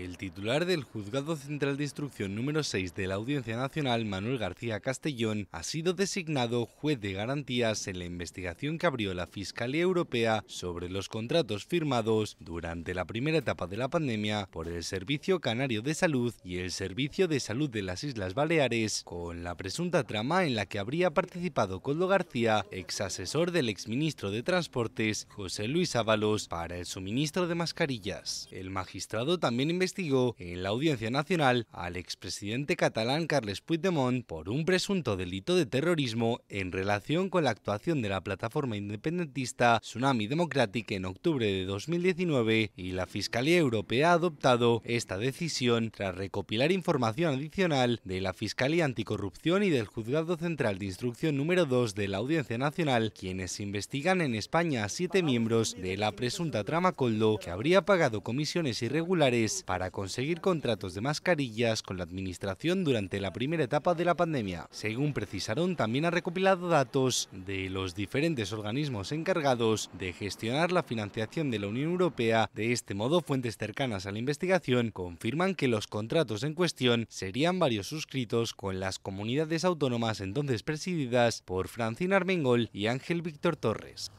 El titular del Juzgado Central de Instrucción número 6 de la Audiencia Nacional, Manuel García Castellón, ha sido designado juez de garantías en la investigación que abrió la Fiscalía Europea sobre los contratos firmados durante la primera etapa de la pandemia por el Servicio Canario de Salud y el Servicio de Salud de las Islas Baleares, con la presunta trama en la que habría participado Coldo García, ex asesor del exministro de Transportes, José Luis Ábalos, para el suministro de mascarillas. El magistrado también investigó en la Audiencia Nacional al expresidente catalán Carles Puigdemont por un presunto delito de terrorismo en relación con la actuación de la plataforma independentista Tsunami Democratic en octubre de 2019 y la Fiscalía Europea ha adoptado esta decisión tras recopilar información adicional de la Fiscalía Anticorrupción y del Juzgado Central de Instrucción número 2 de la Audiencia Nacional, quienes investigan en España a siete miembros de la presunta trama Coldo que habría pagado comisiones irregulares para conseguir contratos de mascarillas con la Administración durante la primera etapa de la pandemia. Según precisaron, también ha recopilado datos de los diferentes organismos encargados de gestionar la financiación de la Unión Europea. De este modo, fuentes cercanas a la investigación confirman que los contratos en cuestión serían varios suscritos con las comunidades autónomas entonces presididas por Francina Armengol y Ángel Víctor Torres.